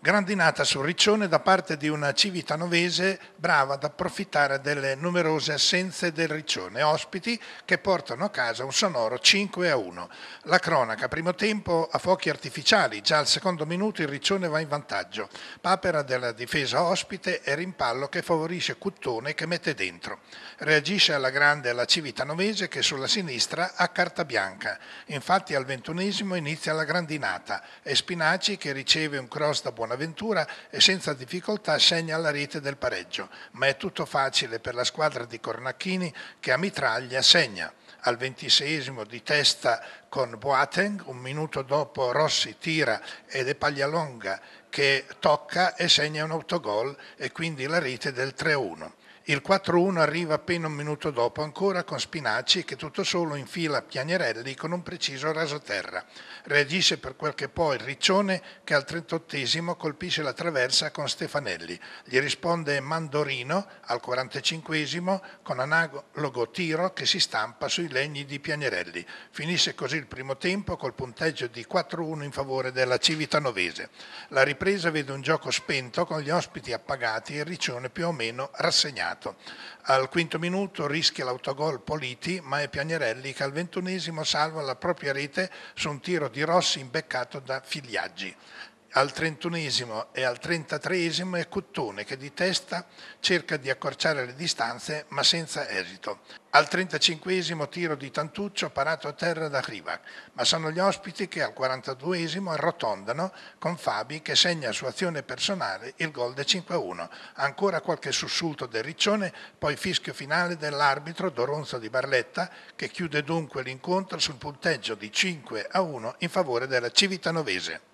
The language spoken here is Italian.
grandinata sul Riccione da parte di una civitanovese brava ad approfittare delle numerose assenze del Riccione, ospiti che portano a casa un sonoro 5 a 1. La cronaca, primo tempo a fuochi artificiali, già al secondo minuto il Riccione va in vantaggio, papera della difesa ospite e rimpallo che favorisce Cuttone che mette dentro. Reagisce alla grande la civitanovese che sulla sinistra ha carta bianca, infatti al ventunesimo inizia la grandinata e Spinaci che riceve un cross da buona Bonaventura e senza difficoltà segna la rete del pareggio, ma è tutto facile per la squadra di Cornacchini che a mitraglia segna al ventiseiesimo di testa con Boateng, un minuto dopo Rossi tira ed è Paglialonga che tocca e segna un autogol e quindi la rete del 3-1. Il 4-1 arriva appena un minuto dopo ancora con Spinacci che tutto solo infila Pianerelli con un preciso rasoterra. Reagisce per quel che poi Riccione che al 38 colpisce la traversa con Stefanelli. Gli risponde Mandorino al 45 con analogo tiro che si stampa sui legni di Pianerelli. Finisce così il primo tempo col punteggio di 4-1 in favore della Civitanovese. La ripresa vede un gioco spento con gli ospiti appagati e il Riccione più o meno rassegnato. Al quinto minuto rischia l'autogol Politi, ma è Piagnerelli che al ventunesimo salva la propria rete su un tiro di Rossi imbeccato da Figliaggi. Al trentunesimo e al trentatreesimo è Cuttone che di testa cerca di accorciare le distanze ma senza esito. Al trentacinquesimo tiro di Tantuccio parato a terra da Hrivac, ma sono gli ospiti che al quarantaduesimo arrotondano con Fabi che segna su azione personale il gol del 5-1. Ancora qualche sussulto del Riccione, poi fischio finale dell'arbitro Doronzo di Barletta che chiude dunque l'incontro sul punteggio di 5-1 in favore della Civitanovese.